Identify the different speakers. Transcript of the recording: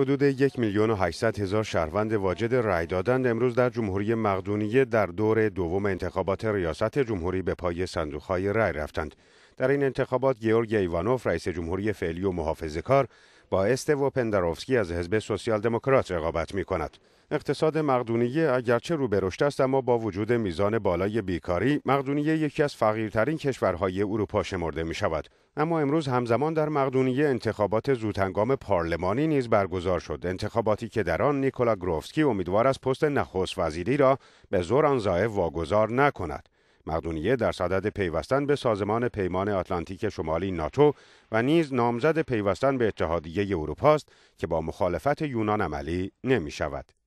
Speaker 1: حدود یک میلیون و 800 هزار شهروند واجد رای دادند امروز در جمهوری مقدونیه در دور دوم انتخابات ریاست جمهوری به پای صندوقهای رای رفتند. در این انتخابات گیورگ ایوانوف رئیس جمهوری فعلی و محافظه کار با استو پندروفسکی از حزب سوسیال دموکرات رقابت می کند. اقتصاد مقدونیه اگرچه رو به است اما با وجود میزان بالای بیکاری مقدونیه یکی از فقیرترین کشورهای اروپا شمرده می شود اما امروز همزمان در مقدونیه انتخابات زودهنگام پارلمانی نیز برگزار شد انتخاباتی که در آن نیکولا گروفسکی امیدوار از پست نخست وزیری را به زور آن واگذار نکند مقدونیه در صدد پیوستن به سازمان پیمان آتلانتیک شمالی ناتو و نیز نامزد پیوستن به اتحادیه اروپا است که با مخالفت یونان عملی نمی شود.